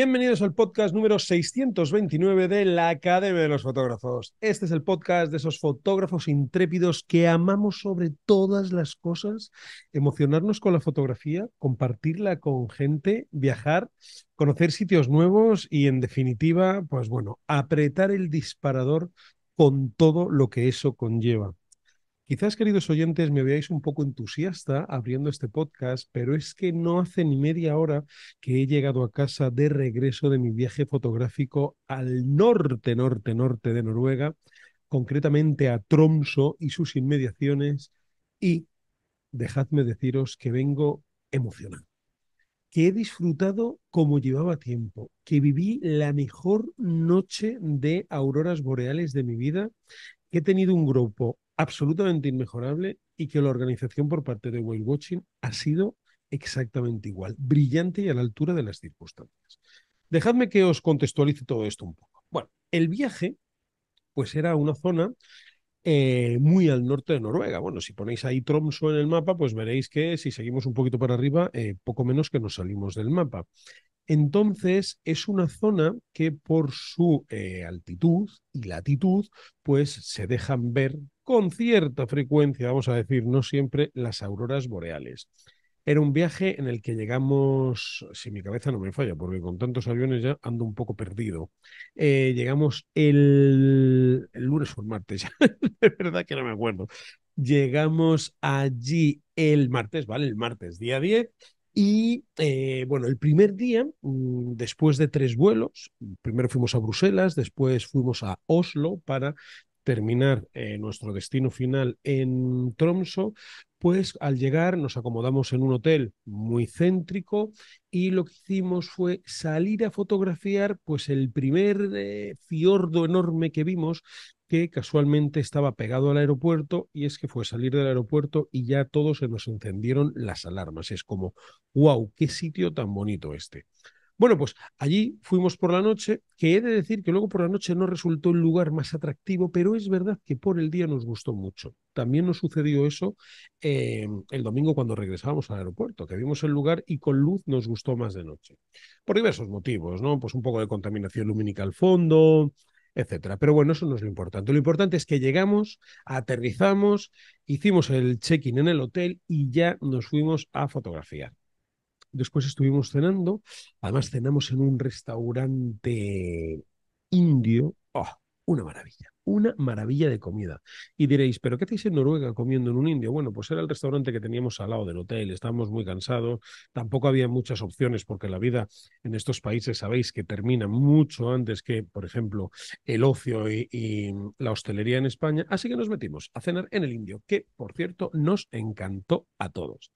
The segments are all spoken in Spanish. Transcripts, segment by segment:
Bienvenidos al podcast número 629 de la Academia de los Fotógrafos. Este es el podcast de esos fotógrafos intrépidos que amamos sobre todas las cosas, emocionarnos con la fotografía, compartirla con gente, viajar, conocer sitios nuevos y en definitiva, pues bueno, apretar el disparador con todo lo que eso conlleva. Quizás, queridos oyentes, me veáis un poco entusiasta abriendo este podcast, pero es que no hace ni media hora que he llegado a casa de regreso de mi viaje fotográfico al norte, norte, norte de Noruega, concretamente a Tromso y sus inmediaciones, y dejadme deciros que vengo emocionado que he disfrutado como llevaba tiempo, que viví la mejor noche de auroras boreales de mi vida, que he tenido un grupo absolutamente inmejorable y que la organización por parte de Whale Watching ha sido exactamente igual, brillante y a la altura de las circunstancias. Dejadme que os contextualice todo esto un poco. Bueno, el viaje, pues era una zona eh, muy al norte de Noruega. Bueno, si ponéis ahí Tromso en el mapa, pues veréis que si seguimos un poquito para arriba, eh, poco menos que nos salimos del mapa. Entonces, es una zona que por su eh, altitud y latitud, pues se dejan ver con cierta frecuencia, vamos a decir, no siempre, las auroras boreales. Era un viaje en el que llegamos, si mi cabeza no me falla, porque con tantos aviones ya ando un poco perdido. Eh, llegamos el, lunes o el martes, ya, de verdad que no me acuerdo. Llegamos allí el martes, ¿vale? El martes, día 10. Y eh, bueno, el primer día, mm, después de tres vuelos, primero fuimos a Bruselas, después fuimos a Oslo para terminar eh, nuestro destino final en Tromso, pues al llegar nos acomodamos en un hotel muy céntrico y lo que hicimos fue salir a fotografiar pues el primer eh, fiordo enorme que vimos que casualmente estaba pegado al aeropuerto y es que fue salir del aeropuerto y ya todos se nos encendieron las alarmas. Es como, wow, qué sitio tan bonito este. Bueno, pues allí fuimos por la noche, que he de decir que luego por la noche no resultó el lugar más atractivo, pero es verdad que por el día nos gustó mucho. También nos sucedió eso em, el domingo cuando regresábamos al aeropuerto, que vimos el lugar y con luz nos gustó más de noche. Por diversos motivos, ¿no? Pues un poco de contaminación lumínica al fondo, etcétera. Pero bueno, eso no es lo importante. Lo importante es que llegamos, aterrizamos, hicimos el check-in en el hotel y ya nos fuimos a fotografiar. Después estuvimos cenando, además cenamos en un restaurante indio. Oh, una maravilla, una maravilla de comida. Y diréis, ¿pero qué hacéis en Noruega comiendo en un indio? Bueno, pues era el restaurante que teníamos al lado del hotel, estábamos muy cansados, tampoco había muchas opciones porque la vida en estos países sabéis que termina mucho antes que, por ejemplo, el ocio y la hostelería en España, así que nos metimos a cenar en el indio, que, por cierto, nos encantó a todos.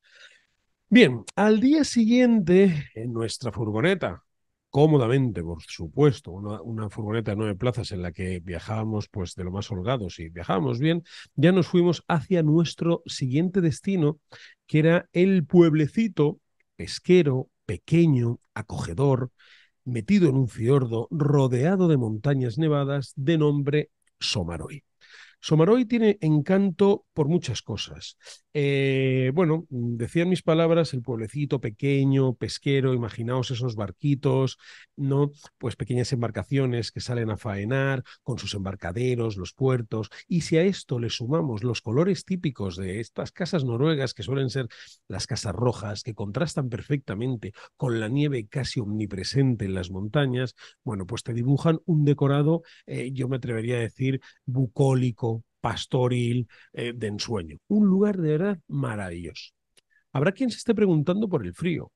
Bien, al día siguiente, en nuestra furgoneta, cómodamente, por supuesto, una, furgoneta de nueve plazas en la que viajábamos pues de lo más holgados y viajábamos bien, ya nos fuimos hacia nuestro siguiente destino, que era el pueblecito pesquero, pequeño, acogedor, metido en un fiordo, rodeado de montañas nevadas, de nombre Somaroy. Somaroy tiene encanto por muchas cosas. Eh, bueno, decían mis palabras, el pueblecito pequeño, pesquero, imaginaos esos barquitos, ¿no? Pues pequeñas embarcaciones que salen a faenar con sus embarcaderos, los puertos. Y si a esto le sumamos los colores típicos de estas casas noruegas, que suelen ser las casas rojas, que contrastan perfectamente con la nieve casi omnipresente en las montañas, bueno, pues te dibujan un decorado, eh, yo me atrevería a decir, bucólico pastoril, eh, de ensueño. Un lugar de verdad maravilloso. Habrá quien se esté preguntando por el frío.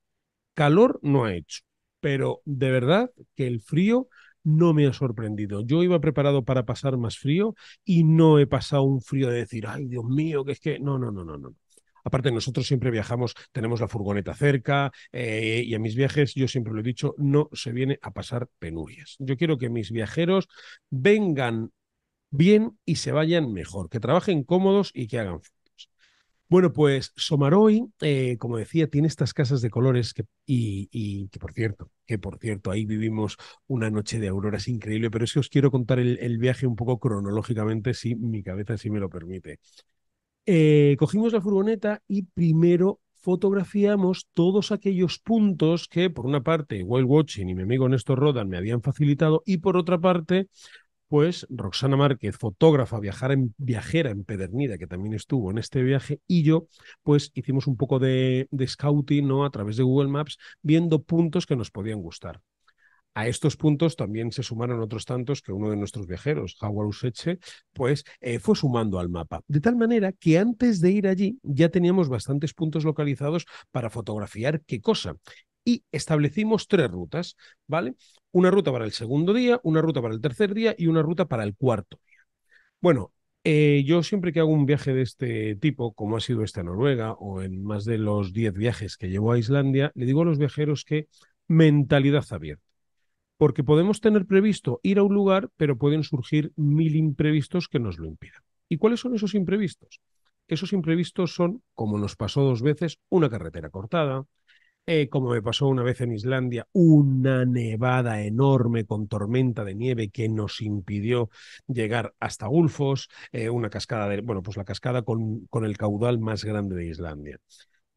Calor no ha hecho, pero de verdad que el frío no me ha sorprendido. Yo iba preparado para pasar más frío y no he pasado un frío de decir, ay Dios mío, que es que no, no, no, no, no. Aparte, nosotros siempre viajamos, tenemos la furgoneta cerca eh, y a mis viajes, yo siempre lo he dicho, no se viene a pasar penurias. Yo quiero que mis viajeros vengan bien y se vayan mejor, que trabajen cómodos y que hagan fotos. Bueno, pues Somaroy, eh, como decía, tiene estas casas de colores y, y, que por cierto, que por cierto, ahí vivimos una noche de auroras increíble, pero es que os quiero contar el, viaje un poco cronológicamente, si mi cabeza sí me lo permite. Eh, cogimos la furgoneta y primero fotografiamos todos aquellos puntos que, por una parte, Wild Watching y mi amigo Néstor Rodan me habían facilitado y, por otra parte, pues Roxana Márquez, fotógrafa, viajera, en Pedernida, que también estuvo en este viaje, y yo, pues hicimos un poco de, scouting ¿no? a través de Google Maps, viendo puntos que nos podían gustar. A estos puntos también se sumaron otros tantos que uno de nuestros viajeros, Howard Useche, pues eh, fue sumando al mapa. De tal manera que antes de ir allí ya teníamos bastantes puntos localizados para fotografiar qué cosa y establecimos tres rutas, ¿vale? Una ruta para el segundo día, una ruta para el tercer día y una ruta para el cuarto día. Bueno, eh, yo siempre que hago un viaje de este tipo, como ha sido este a Noruega o en más de los diez viajes que llevo a Islandia, le digo a los viajeros que mentalidad abierta. Porque podemos tener previsto ir a un lugar, pero pueden surgir mil imprevistos que nos lo impidan. ¿Y cuáles son esos imprevistos? Esos imprevistos son, como nos pasó dos veces, una carretera cortada, eh, como me pasó una vez en Islandia, una nevada enorme con tormenta de nieve que nos impidió llegar hasta Gulfos, eh, una cascada, de, bueno, pues la cascada con, con el caudal más grande de Islandia.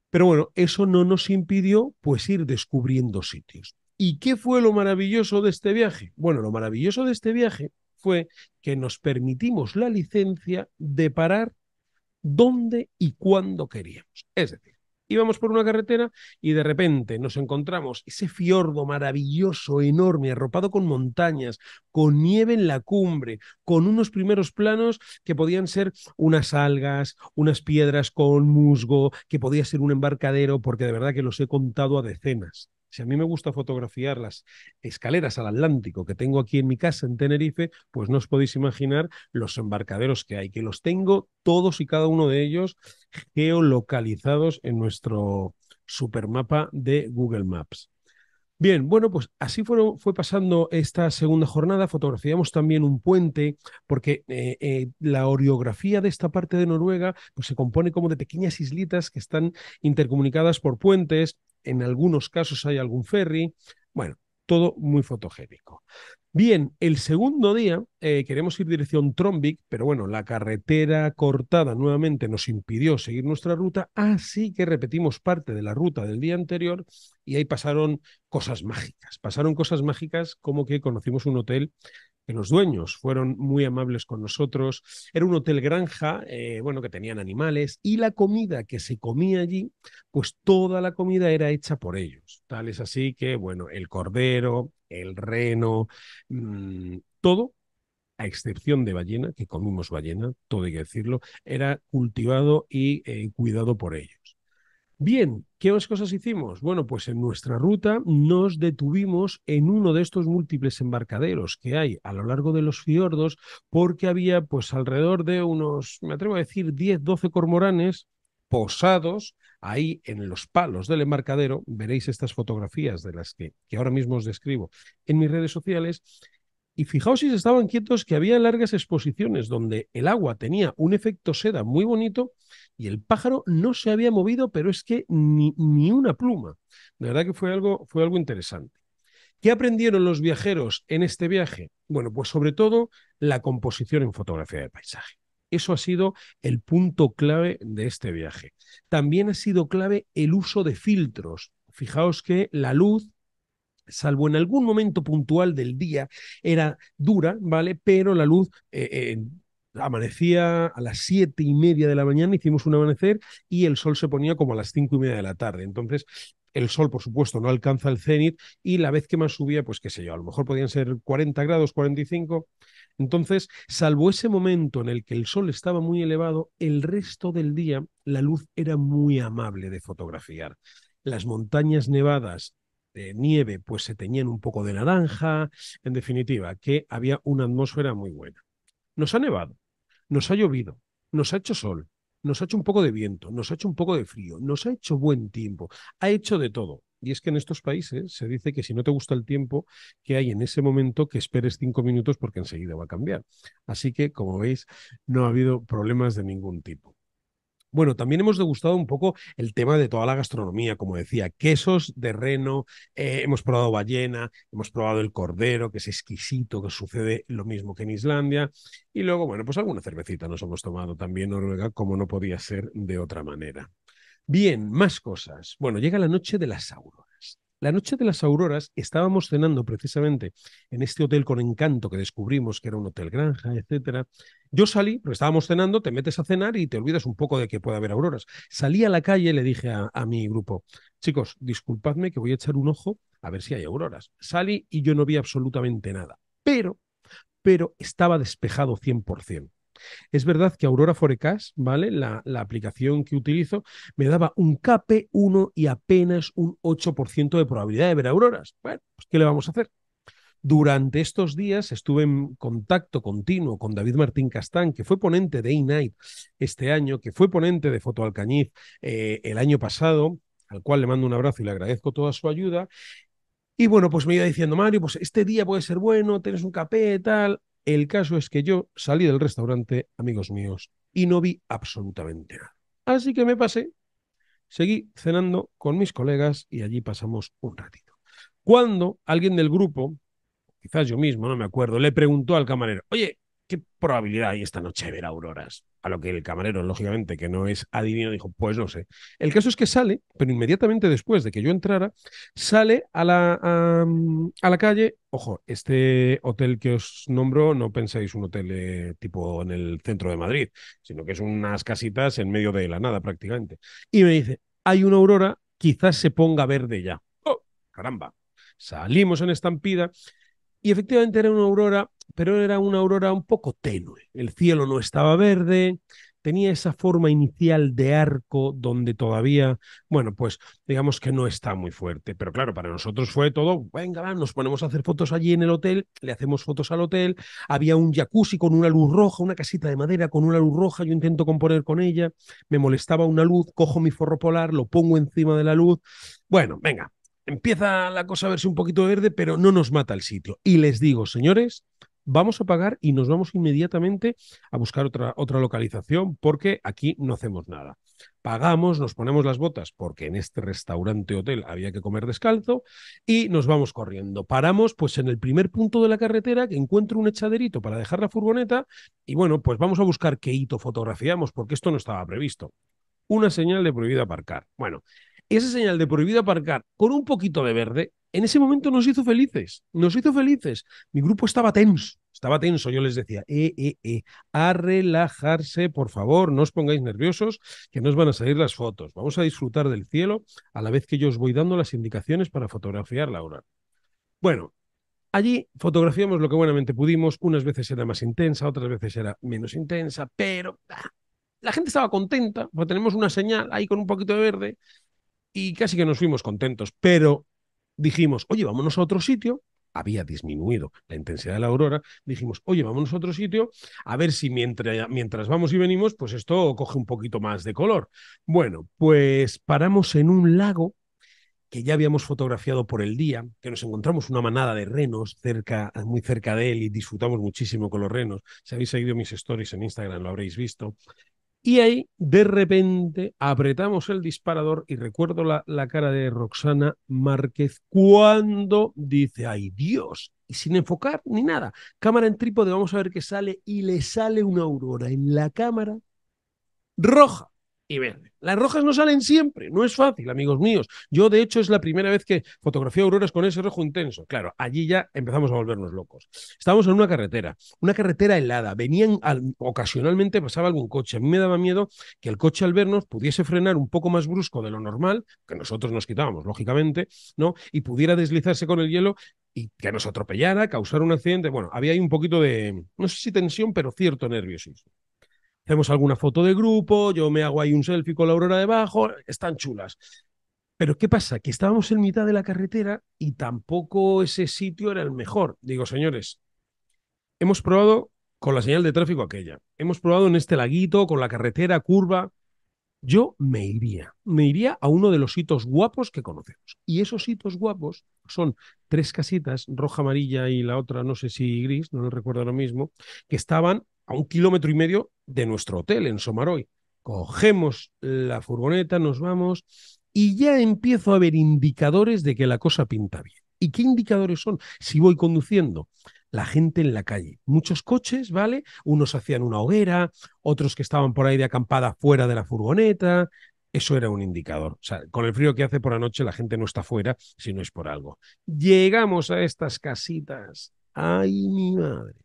Pero bueno, eso no nos impidió pues ir descubriendo sitios. ¿Y qué fue lo maravilloso de este viaje? Bueno, lo maravilloso de este viaje fue que nos permitimos la licencia de parar donde y cuando queríamos. Es decir, íbamos por una carretera y de repente nos encontramos ese fiordo maravilloso, enorme, arropado con montañas, con nieve en la cumbre, con unos primeros planos que podían ser unas algas, unas piedras con musgo, que podía ser un embarcadero, porque de verdad que los he contado a decenas. Si a mí me gusta fotografiar las escaleras al Atlántico que tengo aquí en mi casa en Tenerife, pues no os podéis imaginar los embarcaderos que hay, que los tengo todos y cada uno de ellos geolocalizados en nuestro supermapa de Google Maps. Bien, bueno, pues así fue pasando esta segunda jornada. Fotografiamos también un puente, porque eh, eh, la orografía de esta parte de Noruega pues se compone como de pequeñas islitas que están intercomunicadas por puentes en algunos casos hay algún ferry, bueno, todo muy fotogénico. Bien, el segundo día eh, queremos ir dirección Trombic, pero bueno, la carretera cortada nuevamente nos impidió seguir nuestra ruta, así que repetimos parte de la ruta del día anterior y ahí pasaron cosas mágicas. Pasaron cosas mágicas como que conocimos un hotel que los dueños fueron muy amables con nosotros. Era un hotel granja, eh, bueno, que tenían animales y la comida que se comía allí, pues toda la comida era hecha por ellos. Tal es así que, bueno, el cordero, el reno, mm, todo a excepción de ballena, que comimos ballena, todo hay que decirlo, era cultivado y eh, cuidado por ellos. Bien, ¿qué más cosas hicimos? Bueno, pues en nuestra ruta nos detuvimos en uno de estos múltiples embarcaderos que hay a lo largo de los fiordos, porque había pues alrededor de unos, me atrevo a decir, 10, 12 cormoranes posados ahí en los palos del embarcadero. Veréis estas fotografías de las que, que ahora mismo os describo en mis redes sociales y fijaos si se estaban quietos que había largas exposiciones donde el agua tenía un efecto seda muy bonito y el pájaro no se había movido, pero es que ni, ni una pluma. De verdad que fue algo, fue algo interesante. ¿Qué aprendieron los viajeros en este viaje? Bueno, pues sobre todo la composición en fotografía de paisaje. Eso ha sido el punto clave de este viaje. También ha sido clave el uso de filtros. Fijaos que la luz salvo en algún momento puntual del día, era dura, ¿vale? Pero la luz... Eh, eh, amanecía a las siete y media de la mañana, hicimos un amanecer y el sol se ponía como a las cinco y media de la tarde. Entonces, el sol, por supuesto, no alcanza el cenit y la vez que más subía, pues qué sé yo, a lo mejor podían ser 40 grados, 45. Entonces, salvo ese momento en el que el sol estaba muy elevado, el resto del día la luz era muy amable de fotografiar. Las montañas nevadas de nieve pues se teñían un poco de naranja, en definitiva, que había una atmósfera muy buena. Nos ha nevado, nos ha llovido, nos ha hecho sol, nos ha hecho un poco de viento, nos ha hecho un poco de frío, nos ha hecho buen tiempo, ha hecho de todo. Y es que en estos países se dice que si no te gusta el tiempo que hay en ese momento, que esperes cinco minutos porque enseguida va a cambiar. Así que, como veis, no ha habido problemas de ningún tipo. Bueno, también hemos degustado un poco el tema de toda la gastronomía, como decía, quesos de reno, eh, hemos probado ballena, hemos probado el cordero, que es exquisito, que sucede lo mismo que en Islandia, y luego, bueno, pues alguna cervecita nos hemos tomado también Noruega, como no podía ser de otra manera. Bien, más cosas. Bueno, llega la noche de las auroras. La noche de las auroras estábamos cenando precisamente en este hotel con encanto que descubrimos que era un hotel granja, etcétera. Yo salí, pero estábamos cenando, te metes a cenar y te olvidas un poco de que puede haber auroras. Salí a la calle y le dije a, mi grupo, chicos, disculpadme que voy a echar un ojo a ver si hay auroras. Salí y yo no vi absolutamente nada, pero, pero estaba despejado 100%. Es verdad que Aurora Forecast, ¿vale? La, aplicación que utilizo, me daba un KP1 y apenas un 8% de probabilidad de ver auroras. Bueno, pues ¿qué le vamos a hacer? Durante estos días estuve en contacto continuo con David Martín Castán, que fue ponente de e este año, que fue ponente de Foto Alcañiz eh, el año pasado, al cual le mando un abrazo y le agradezco toda su ayuda. Y bueno, pues me iba diciendo, Mario, pues este día puede ser bueno, tienes un capé, tal. El caso es que yo salí del restaurante, amigos míos, y no vi absolutamente nada. Así que me pasé, seguí cenando con mis colegas y allí pasamos un ratito. Cuando alguien del grupo, quizás yo mismo, no me acuerdo, le preguntó al camarero, oye, ¿qué probabilidad hay esta noche de ver auroras? A lo que el camarero, lógicamente, que no es adivino, dijo, pues no sé. El caso es que sale, pero inmediatamente después de que yo entrara, sale a la, a, la calle. Ojo, este hotel que os nombro no pensáis un hotel eh, tipo en el centro de Madrid, sino que es unas casitas en medio de la nada prácticamente. Y me dice, hay una aurora, quizás se ponga verde ya. ¡Oh, caramba! Salimos en estampida y efectivamente era una aurora, pero era una aurora un poco tenue. El cielo no estaba verde, tenía esa forma inicial de arco donde todavía, bueno, pues digamos que no está muy fuerte. Pero claro, para nosotros fue todo, venga, nos ponemos a hacer fotos allí en el hotel, le hacemos fotos al hotel, había un jacuzzi con una luz roja, una casita de madera con una luz roja, yo intento componer con ella, me molestaba una luz, cojo mi forro polar, lo pongo encima de la luz, bueno, venga, empieza la cosa a verse un poquito verde, pero no nos mata el sitio. Y les digo, señores, vamos a pagar y nos vamos inmediatamente a buscar otra, otra localización porque aquí no hacemos nada. Pagamos, nos ponemos las botas porque en este restaurante hotel había que comer descalzo y nos vamos corriendo. Paramos pues en el primer punto de la carretera que encuentro un echaderito para dejar la furgoneta y bueno, pues vamos a buscar qué hito fotografiamos porque esto no estaba previsto. Una señal de prohibida aparcar. Bueno, esa señal de prohibido aparcar con un poquito de verde, en ese momento nos hizo felices, nos hizo felices. Mi grupo estaba tenso, estaba tenso, yo les decía, eh, eh, eh, a relajarse, por favor, no os pongáis nerviosos, que nos van a salir las fotos. Vamos a disfrutar del cielo a la vez que yo os voy dando las indicaciones para fotografiar la hora. Bueno, Allí fotografiamos lo que buenamente pudimos, unas veces era más intensa, otras veces era menos intensa, pero la gente estaba contenta, porque tenemos una señal ahí con un poquito de verde y casi que nos fuimos contentos, pero dijimos, oye, vámonos a otro sitio, había disminuido la intensidad de la aurora, dijimos, oye, vámonos a otro sitio, a ver si mientras, mientras, vamos y venimos, pues esto coge un poquito más de color. Bueno, pues paramos en un lago que ya habíamos fotografiado por el día, que nos encontramos una manada de renos cerca, muy cerca de él y disfrutamos muchísimo con los renos. Si habéis seguido mis stories en Instagram lo habréis visto. Y ahí, de repente, apretamos el disparador y recuerdo la, la, cara de Roxana Márquez cuando dice, ay Dios, y sin enfocar ni nada. Cámara en trípode, vamos a ver qué sale. Y le sale una aurora en la cámara roja y Las rojas no salen siempre, no es fácil, amigos míos. Yo, de hecho, es la primera vez que fotografié auroras con ese rojo intenso. Claro, allí ya empezamos a volvernos locos. Estábamos en una carretera, una carretera helada. Venían, ocasionalmente pasaba algún coche. A mí me daba miedo que el coche al vernos pudiese frenar un poco más brusco de lo normal, que nosotros nos quitábamos, lógicamente, ¿no? Y pudiera deslizarse con el hielo y que nos atropellara, causar un accidente. Bueno, había ahí un poquito de, no sé si tensión, pero cierto nerviosismo hacemos alguna foto de grupo, yo me hago ahí un selfie con la aurora debajo, están chulas. Pero ¿qué pasa? Que estábamos en mitad de la carretera y tampoco ese sitio era el mejor. Digo, señores, hemos probado con la señal de tráfico aquella, hemos probado en este laguito, con la carretera curva. Yo me iría, me iría a uno de los hitos guapos que conocemos. Y esos hitos guapos son tres casitas, roja, amarilla y la otra, no sé si gris, no lo recuerdo ahora mismo, que estaban a un kilómetro y medio de nuestro hotel en Somaroy. Cogemos la furgoneta, nos vamos y ya empiezo a ver indicadores de que la cosa pinta bien. ¿Y qué indicadores son? Si voy conduciendo, la gente en la calle, muchos coches, ¿vale? Unos hacían una hoguera, otros que estaban por ahí de acampada fuera de la furgoneta. Eso era un indicador. O sea, con el frío que hace por la noche, la gente no está fuera si no es por algo. Llegamos a estas casitas. ¡Ay, mi madre!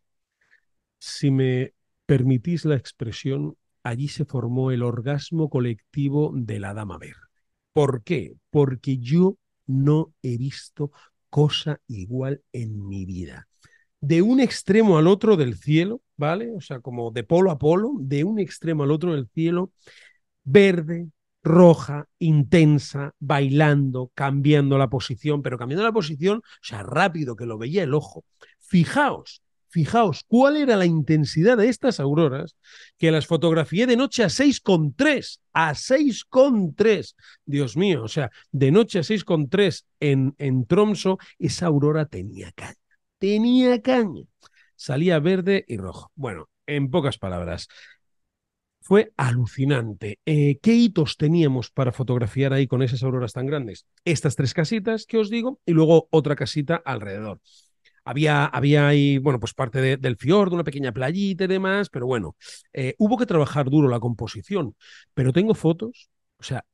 si me permitís la expresión, allí se formó el orgasmo colectivo de la Dama Verde. ¿Por qué? Porque yo no he visto cosa igual en mi vida. De un extremo al otro del cielo, ¿vale? O sea, como de polo a polo, de un extremo al otro del cielo, verde, roja, intensa, bailando, cambiando la posición, pero cambiando la posición, o sea, rápido, que lo veía el ojo. Fijaos, Fijaos cuál era la intensidad de estas auroras, que las fotografié de noche a 6,3, a 6,3. Dios mío, o sea, de noche a 6,3 en, en Tromso, esa aurora tenía caña, tenía caña. Salía verde y rojo. Bueno, en pocas palabras, fue alucinante. Eh, ¿Qué hitos teníamos para fotografiar ahí con esas auroras tan grandes? Estas tres casitas que os digo y luego otra casita alrededor. Había, ahí, bueno, pues parte del del fiordo, una pequeña playita y demás, pero bueno, eh, hubo que trabajar duro la composición, pero tengo fotos, o sea,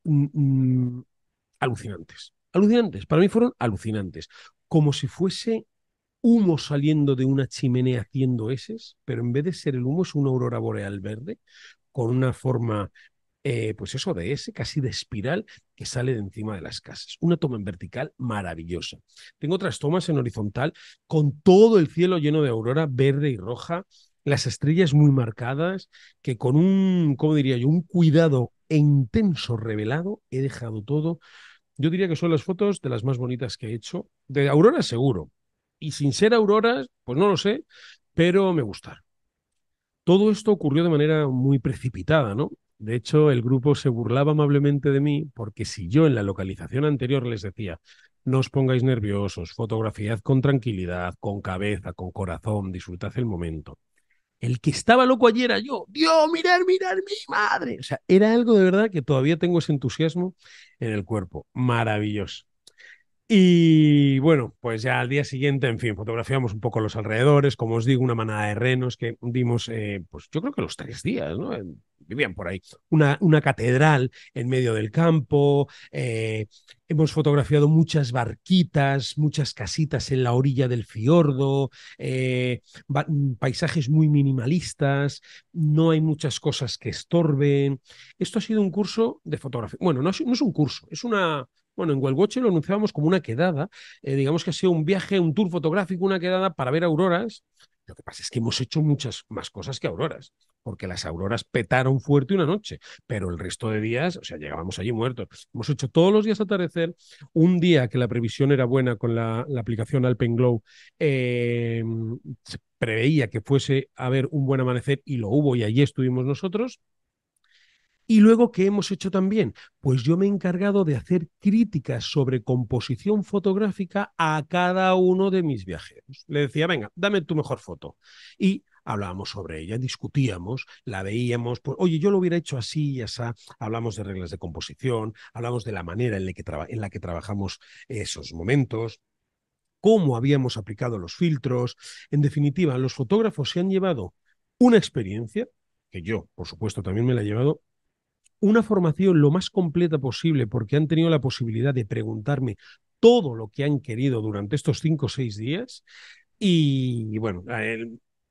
alucinantes, alucinantes, para mí fueron alucinantes, como si fuese humo saliendo de una chimenea haciendo eses, pero en vez de ser el humo es una aurora boreal verde con una forma eh, pues eso, de ese casi de espiral que sale de encima de las casas. Una toma en vertical maravillosa. Tengo otras tomas en horizontal con todo el cielo lleno de aurora verde y roja, las estrellas muy marcadas, que con un, ¿cómo diría yo?, un cuidado e intenso revelado he dejado todo. Yo diría que son las fotos de las más bonitas que he hecho. De aurora seguro. Y sin ser auroras, pues no lo sé, pero me gustan Todo esto ocurrió de manera muy precipitada, ¿no? De hecho, el grupo se burlaba amablemente de mí porque si yo en la localización anterior les decía, no os pongáis nerviosos, fotografiad con tranquilidad, con cabeza, con corazón, disfrutad el momento. El que estaba loco ayer era yo. Dios, mirar, mirar, mi madre. O sea, era algo de verdad que todavía tengo ese entusiasmo en el cuerpo. Maravilloso. Y bueno, pues ya al día siguiente, en fin, fotografiamos un poco los alrededores, como os digo, una manada de renos que dimos, eh, pues yo creo que los tres días, ¿no? bien por ahí, una, una catedral en medio del campo, eh, hemos fotografiado muchas barquitas, muchas casitas en la orilla del fiordo, eh, mm, paisajes muy minimalistas, no hay muchas cosas que estorben. Esto ha sido un curso de fotografía. Bueno, no es, un curso, es una, bueno, en Huelgoche lo anunciábamos como una quedada, eh, digamos que ha sido un viaje, un tour fotográfico, una quedada para ver auroras lo que pasa es que hemos hecho muchas más cosas que auroras, porque las auroras petaron fuerte una noche, pero el resto de días, o sea, llegábamos allí muertos. Hemos hecho todos los días atardecer, un día que la previsión era buena con la, aplicación Alpenglow, eh, preveía que fuese a haber un buen amanecer y lo hubo y allí estuvimos nosotros. Y luego, ¿qué hemos hecho también? Pues yo me he encargado de hacer críticas sobre composición fotográfica a cada uno de mis viajeros. Le decía, venga, dame tu mejor foto. Y hablábamos sobre ella, discutíamos, la veíamos, pues, oye, yo lo hubiera hecho así y así, hablamos de reglas de composición, hablamos de la manera en la que, en la que trabajamos esos momentos cómo habíamos aplicado los filtros. En definitiva, los fotógrafos se han llevado una experiencia, que yo, por supuesto, también me la he llevado, una formación lo más completa posible porque han tenido la posibilidad de preguntarme todo lo que han querido durante estos cinco o seis días. Y bueno, eh,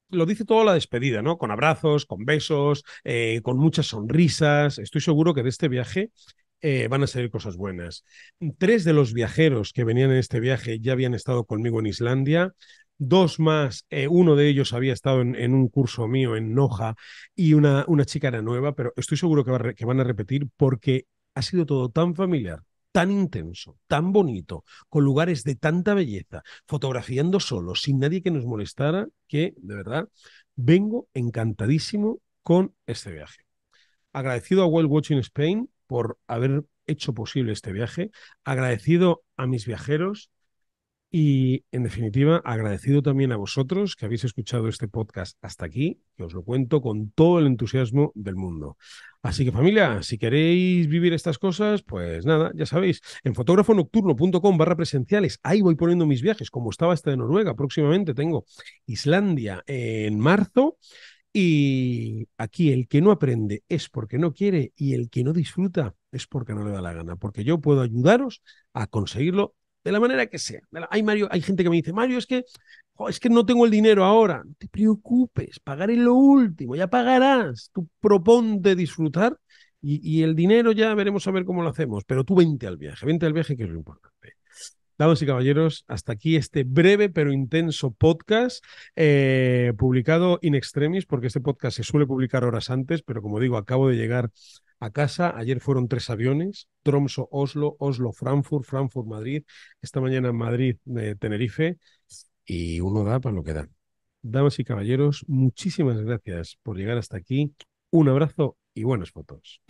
lo dice todo la despedida, ¿no? Con abrazos, con besos, eh, con muchas sonrisas. Estoy seguro que de este viaje eh, van a salir cosas buenas. Tres de los viajeros que venían en este viaje ya habían estado conmigo en Islandia. Dos más, eh, uno de ellos había estado en, un curso mío en Noja y una, una chica era nueva, pero estoy seguro que, van a repetir porque ha sido todo tan familiar, tan intenso, tan bonito, con lugares de tanta belleza, fotografiando solo, sin nadie que nos molestara, que de verdad vengo encantadísimo con este viaje. Agradecido a World Watching Spain por haber hecho posible este viaje, agradecido a mis viajeros y, en definitiva, agradecido también a vosotros que habéis escuchado este podcast hasta aquí, que os lo cuento con todo el entusiasmo del mundo. Así que familia, si queréis vivir estas cosas, pues nada, ya sabéis, en fotógrafonocturno.com barra presenciales, ahí voy poniendo mis viajes, como estaba este de Noruega, próximamente tengo Islandia en marzo, y aquí el que no aprende es porque no quiere y el que no disfruta es porque no le da la gana, porque yo puedo ayudaros a conseguirlo de la manera que sea. Hay, Mario, hay gente que me dice, Mario, es que, es que no tengo el dinero ahora. No te preocupes, pagaré lo último, ya pagarás. Tú proponte disfrutar y, y el dinero ya veremos a ver cómo lo hacemos, pero tú vente al viaje, vente al viaje que es lo importante. Damas y caballeros, hasta aquí este breve pero intenso podcast eh, publicado in extremis, porque este podcast se suele publicar horas antes, pero como digo, acabo de llegar a casa. Ayer fueron tres aviones, Tromso, Oslo, Oslo, Frankfurt, Frankfurt, Madrid. Esta mañana Madrid, eh, Tenerife. Y uno da para lo que da. Damas y caballeros, muchísimas gracias por llegar hasta aquí. Un abrazo y buenas fotos.